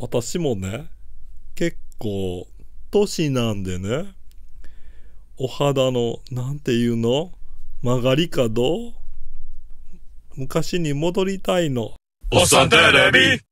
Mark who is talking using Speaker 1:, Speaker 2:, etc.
Speaker 1: 私もね結構年なんでねお肌のなんていうの曲がり角昔に戻りたいの。
Speaker 2: おっさんテレビ